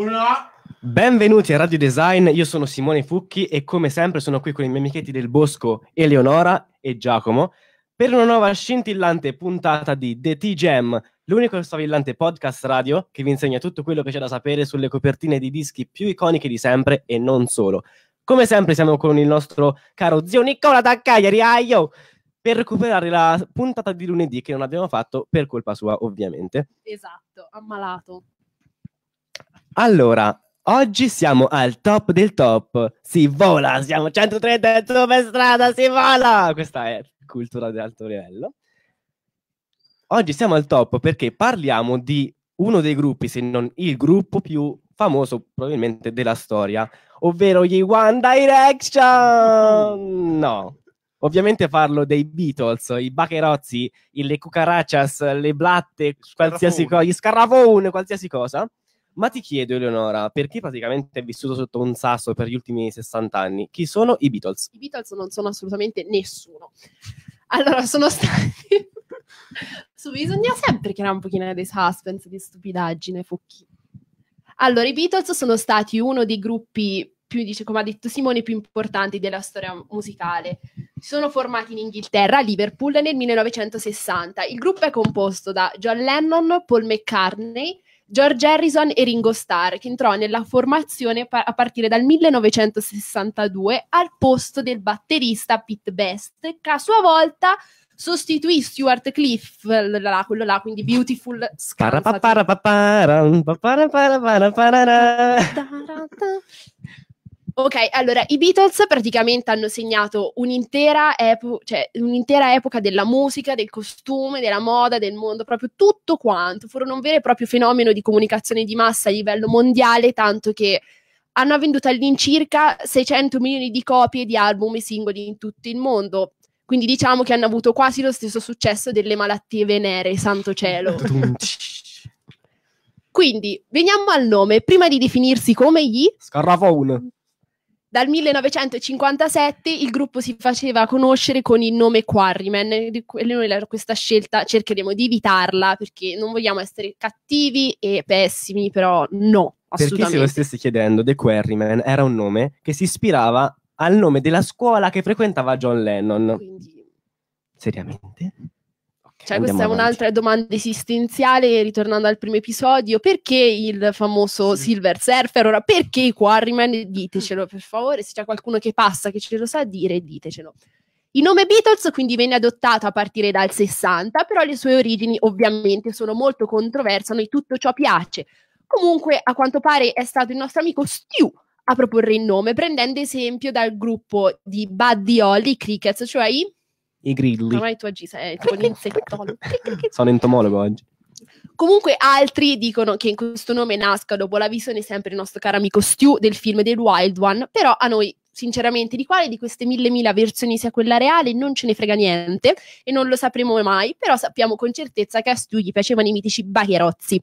Una. Benvenuti a Radio Design, io sono Simone Fucchi e come sempre sono qui con i miei amichetti del Bosco, Eleonora e Giacomo per una nuova scintillante puntata di The t gem l'unico sfavillante podcast radio che vi insegna tutto quello che c'è da sapere sulle copertine di dischi più iconiche di sempre e non solo. Come sempre siamo con il nostro caro zio Nicola da Cagliari, aio! Ah, per recuperare la puntata di lunedì che non abbiamo fatto per colpa sua, ovviamente. Esatto, ammalato. Allora, oggi siamo al top del top. Si vola, siamo 130 per strada, si vola! Questa è cultura di alto livello. Oggi siamo al top perché parliamo di uno dei gruppi, se non il gruppo più famoso probabilmente della storia, ovvero gli One Direction. No. Ovviamente parlo dei Beatles, i Bacherozzi, le Cucarachas, le Blatte, qualsiasi cosa, gli Scarafone, qualsiasi cosa ma ti chiedo, Eleonora, perché praticamente è vissuto sotto un sasso per gli ultimi 60 anni? Chi sono i Beatles? I Beatles non sono assolutamente nessuno. Allora, sono stati... so, bisogna sempre creare un pochino di suspense, di stupidaggine, fucchi. Allora, i Beatles sono stati uno dei gruppi più, dice, come ha detto Simone, più importanti della storia musicale. Si sono formati in Inghilterra, a Liverpool, nel 1960. Il gruppo è composto da John Lennon, Paul McCartney George Harrison e Ringo Starr, che entrò nella formazione pa- a partire dal 1962 al posto del batterista Pete Best, che a sua volta sostituì Stuart Cliff, là, quello là, quindi Beautiful Scansati. Ok, allora i Beatles praticamente hanno segnato un'intera, epo- cioè, un'intera, epoca della musica, del costume, della moda, del mondo, proprio tutto quanto. Furono un vero e proprio fenomeno di comunicazione di massa a livello mondiale, tanto che hanno venduto all'incirca 600 milioni di copie di album e singoli in tutto il mondo. Quindi diciamo che hanno avuto quasi lo stesso successo delle malattie venere, santo cielo. Quindi, veniamo al nome. Prima di definirsi come gli... Scarrafone. Dal 1957 il gruppo si faceva conoscere con il nome Quarrymen. Noi questa scelta cercheremo di evitarla perché non vogliamo essere cattivi e pessimi, però no. Perché se lo stessi chiedendo, The Quarrymen era un nome che si ispirava al nome della scuola che frequentava John Lennon. Quindi... Seriamente? Cioè, Andiamo questa è avanti. un'altra domanda esistenziale, ritornando al primo episodio, perché il famoso Silver Surfer? Ora, perché i Quarryman Ditecelo, per favore, se c'è qualcuno che passa, che ce lo sa dire, ditecelo. Il nome Beatles quindi venne adottato a partire dal 60, però le sue origini ovviamente sono molto controverse, a noi tutto ciò piace. Comunque, a quanto pare è stato il nostro amico Stu a proporre il nome, prendendo esempio dal gruppo di Buddy Holly Crickets, cioè i i grilli. Ormai tu agi, sei tipo l'insettologo. Sono entomologo oggi. Comunque altri dicono che in questo nome nasca dopo la visione sempre il nostro caro amico Stu del film del Wild One, però a noi sinceramente di quale di queste mille mila versioni sia quella reale non ce ne frega niente e non lo sapremo mai, però sappiamo con certezza che a Stu gli piacevano i mitici Bacherozzi.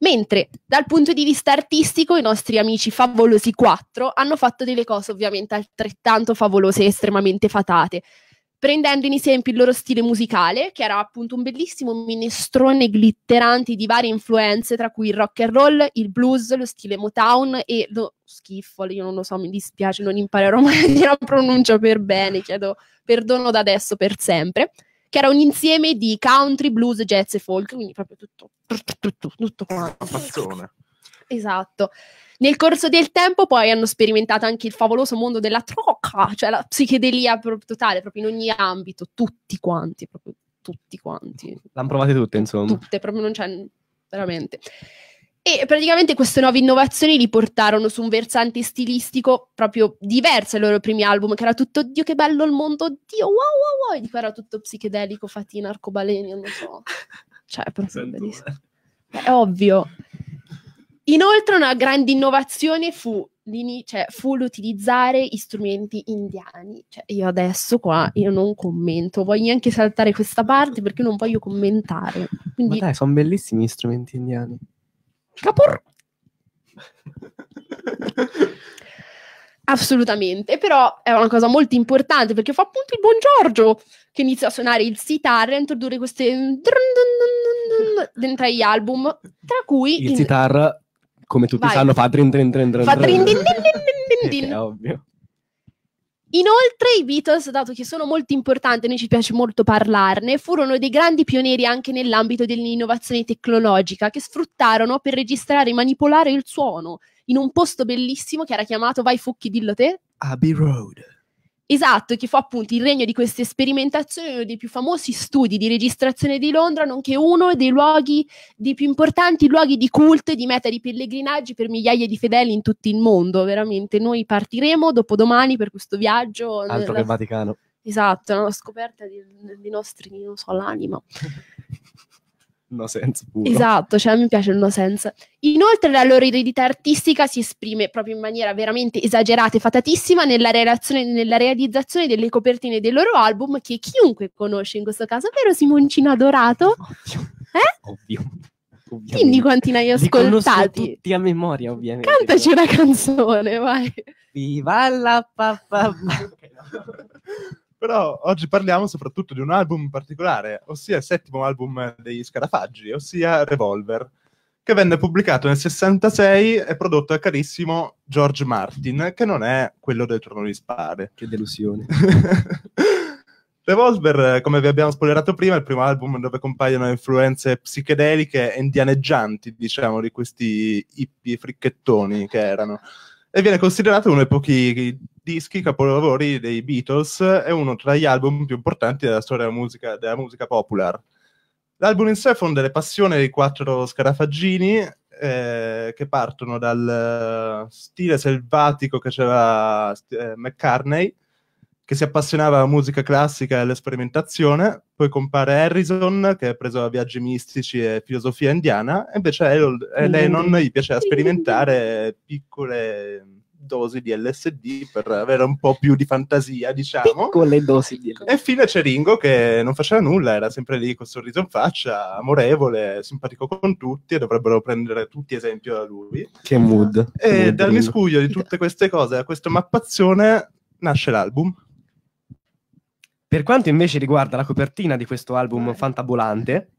Mentre dal punto di vista artistico i nostri amici favolosi 4 hanno fatto delle cose ovviamente altrettanto favolose e estremamente fatate prendendo in esempio il loro stile musicale, che era appunto un bellissimo minestrone glitterante di varie influenze, tra cui il rock and roll, il blues, lo stile Motown e lo skiffle, io non lo so, mi dispiace, non imparerò mai la pronuncia per bene, chiedo perdono da adesso per sempre, che era un insieme di country, blues, jazz e folk, quindi proprio tutto, tutto, tutto quanto. Esatto. Nel corso del tempo poi hanno sperimentato anche il favoloso mondo della trova, fa, ah, cioè la psichedelia proprio totale, proprio in ogni ambito, tutti quanti, proprio tutti quanti. L'hanno provate tutte, insomma. Tutte, proprio non c'è veramente. E praticamente queste nuove innovazioni li portarono su un versante stilistico proprio diverso dai loro primi album, che era tutto Dio che bello il mondo, Dio wow wow wow, e di qua era tutto psichedelico, fatina, arcobaleni, non so. Cioè, è proprio bellissimo. Beh, è ovvio. Inoltre una grande innovazione fu lini- cioè, fu utilizzare gli strumenti indiani. Cioè, io adesso qua io non commento, voglio neanche saltare questa parte perché non voglio commentare. Quindi... Ma dai, sono bellissimi gli strumenti indiani. Capur! Assolutamente, però è una cosa molto importante perché fa appunto il buon Giorgio che inizia a suonare il sitar e a introdurre queste dentro gli album, tra cui il sitar come tutti Vai. sanno, fa trin trin trin trin. Fa trin din din din din din. È ovvio. Inoltre i Beatles, dato che sono molto importanti, noi ci piace molto parlarne, furono dei grandi pionieri anche nell'ambito dell'innovazione tecnologica che sfruttarono per registrare e manipolare il suono in un posto bellissimo che era chiamato Vai Fucchi Dillo Te. Abbey Road Esatto, che fu appunto il regno di queste sperimentazioni, uno dei più famosi studi di registrazione di Londra, nonché uno dei luoghi dei più importanti luoghi di culto e di meta di pellegrinaggi per migliaia di fedeli in tutto il mondo. Veramente, noi partiremo dopodomani per questo viaggio. Altro la... che Vaticano. Esatto, la scoperta dei nostri, non so, l'anima. no sense puro. Esatto, cioè mi piace il no sense. Inoltre la loro eredità artistica si esprime proprio in maniera veramente esagerata e fatatissima nella, relazione, nella realizzazione delle copertine dei loro album che chiunque conosce in questo caso, vero Simoncino Adorato? Ovvio. Eh? Ovvio. Ovviamente. Quindi quanti ne hai ascoltati? Li tutti a memoria, ovviamente. Cantaci una canzone, vai. Viva la papà. Però oggi parliamo soprattutto di un album in particolare, ossia il settimo album degli Scarafaggi, ossia Revolver, che venne pubblicato nel 66 e prodotto dal carissimo George Martin, che non è quello del Trono di Spade. Che delusione. Revolver, come vi abbiamo spoilerato prima, è il primo album dove compaiono influenze psichedeliche e indianeggianti, diciamo, di questi hippie fricchettoni che erano. E viene considerato uno dei pochi dischi capolavori dei Beatles è uno tra gli album più importanti della storia della musica, della musica popular. L'album in sé fonde le passioni dei quattro scarafaggini eh, che partono dal eh, stile selvatico che c'era eh, McCartney, che si appassionava alla musica classica e all'esperimentazione, poi compare Harrison che è preso a viaggi mistici e filosofia indiana, e invece a eh, Lennon gli piaceva sperimentare piccole dosi di LSD per avere un po' più di fantasia, diciamo. Con le dosi di LSD. E infine c'è Ringo che non faceva nulla, era sempre lì col sorriso in faccia, amorevole, simpatico con tutti e dovrebbero prendere tutti esempio da lui. Che mood. E che mood dal miscuglio di tutte queste cose, da questa mappazione, nasce l'album. Per quanto invece riguarda la copertina di questo album fantabolante,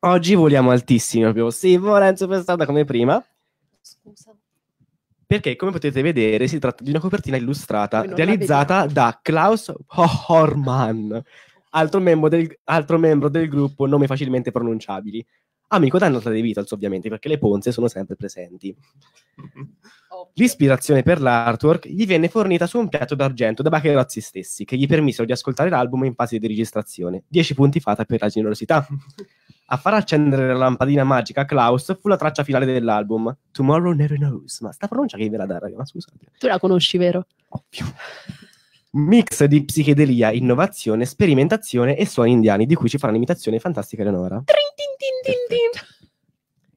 oggi voliamo altissimo. Sì, Lorenzo per strada come prima. Scusa, perché come potete vedere si tratta di una copertina illustrata realizzata da Klaus Hormann, altro membro, del, altro membro del gruppo Nomi Facilmente Pronunciabili amico da nota dei Beatles ovviamente perché le ponze sono sempre presenti l'ispirazione per l'artwork gli venne fornita su un piatto d'argento da Baccherazzi stessi che gli permisero di ascoltare l'album in fase di registrazione 10 punti fatta per la generosità A far accendere la lampadina magica a Klaus fu la traccia finale dell'album, Tomorrow Never Knows. Ma sta pronuncia che ve la dà, raga, ma scusate. Tu la conosci, vero? Ovvio. Mix di psichedelia, innovazione, sperimentazione e suoni indiani, di cui ci farà l'imitazione fantastica Eleonora.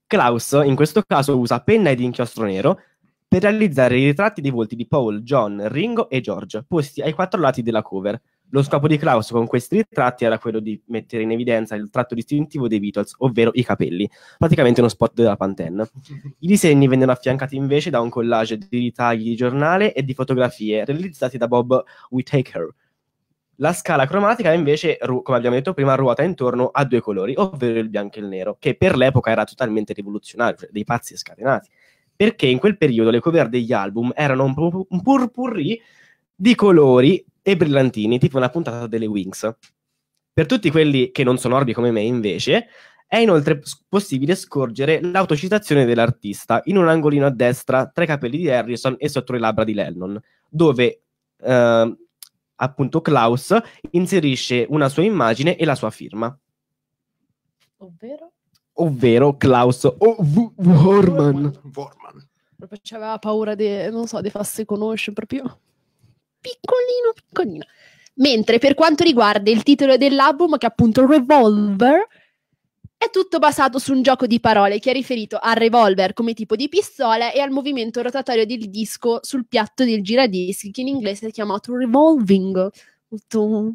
Klaus, in questo caso, usa penna ed inchiostro nero per realizzare i ritratti dei volti di Paul, John, Ringo e George, posti ai quattro lati della cover, lo scopo di Klaus con questi ritratti era quello di mettere in evidenza il tratto distintivo dei Beatles, ovvero i capelli, praticamente uno spot della Pantene. I disegni vennero affiancati invece da un collage di ritagli di giornale e di fotografie realizzati da Bob Whitaker. La scala cromatica invece, ru- come abbiamo detto prima, ruota intorno a due colori, ovvero il bianco e il nero, che per l'epoca era totalmente rivoluzionario, cioè dei pazzi scatenati, perché in quel periodo le cover degli album erano un, pu- un purpurri di colori e brillantini, tipo una puntata delle Wings. Per tutti quelli che non sono orbi come me, invece, è inoltre possibile scorgere l'autocitazione dell'artista in un angolino a destra tra i capelli di Harrison e sotto le labbra di Lennon, dove eh, appunto Klaus inserisce una sua immagine e la sua firma. Ovvero? Ovvero Klaus o- v- Vorman. Vorman. Vorman. Proprio aveva paura di, non so, di farsi conoscere proprio piccolino, piccolino. Mentre per quanto riguarda il titolo dell'album, che è appunto Revolver, è tutto basato su un gioco di parole che è riferito al revolver come tipo di pistola e al movimento rotatorio del disco sul piatto del giradischi, che in inglese è chiamato revolving. Tutto...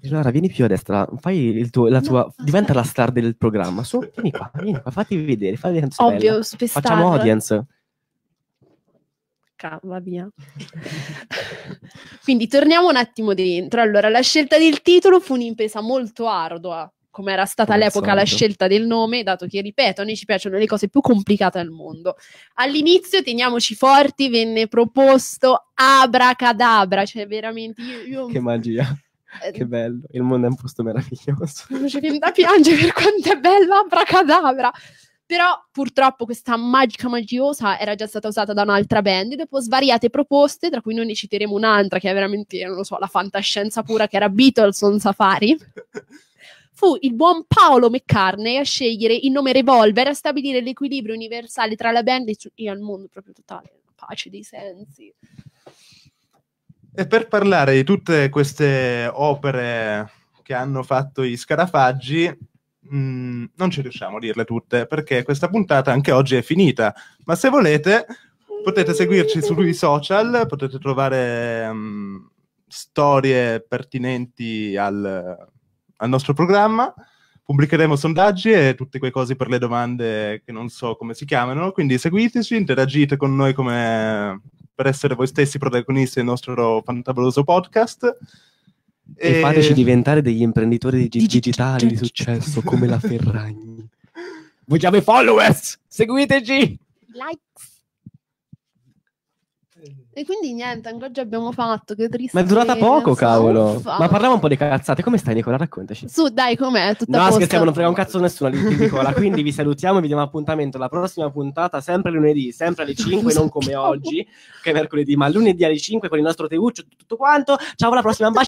Eleonora, vieni più a destra, fai tuo, la tua, no, diventa la star del programma. Su, vieni qua, vieni qua, fatti vedere, fatti vedere. Ovvio, Facciamo audience. H, va via. Quindi torniamo un attimo dentro. Allora, la scelta del titolo fu un'impresa molto ardua, come era stata Come all'epoca la scelta del nome, dato che, ripeto, a noi ci piacciono le cose più complicate al mondo. All'inizio, teniamoci forti, venne proposto Abracadabra, cioè veramente io... io... Che magia, eh, che bello, il mondo è un posto meraviglioso. Non ci viene da piangere per quanto è bello Abracadabra. Però purtroppo questa magica magiosa era già stata usata da un'altra band e dopo svariate proposte, tra cui noi ne citeremo un'altra che è veramente, non lo so, la fantascienza pura che era Beatles on Safari. fu il buon Paolo McCartney a scegliere il nome Revolver a stabilire l'equilibrio universale tra la band e il mondo proprio totale, pace dei sensi. E per parlare di tutte queste opere che hanno fatto gli scarafaggi, Mm, non ci riusciamo a dirle tutte perché questa puntata anche oggi è finita, ma se volete potete seguirci sui social, potete trovare mh, mm, storie pertinenti al, al nostro programma pubblicheremo sondaggi e tutte quei cose per le domande che non so come si chiamano. Quindi seguiteci, interagite con noi come per essere voi stessi protagonisti del nostro fantaboloso podcast. E, e fateci diventare degli imprenditori dig- digitali di successo come la Ferragni. Vogliamo i followers! Seguiteci! Likes! E quindi niente, ancora oggi abbiamo fatto, che triste. Ma è durata poco, so, cavolo. Uffa. Ma parliamo un po' di cazzate. Come stai, Nicola? Raccontaci. Su, dai, com'è? Tutta no, scherziamo, non frega un cazzo nessuno di Nicola. quindi vi salutiamo e vi diamo appuntamento alla prossima puntata, sempre lunedì, sempre alle 5, non come oggi, che è mercoledì, ma lunedì alle 5 con il nostro Teuccio, tutto quanto. Ciao, alla prossima, un bacio.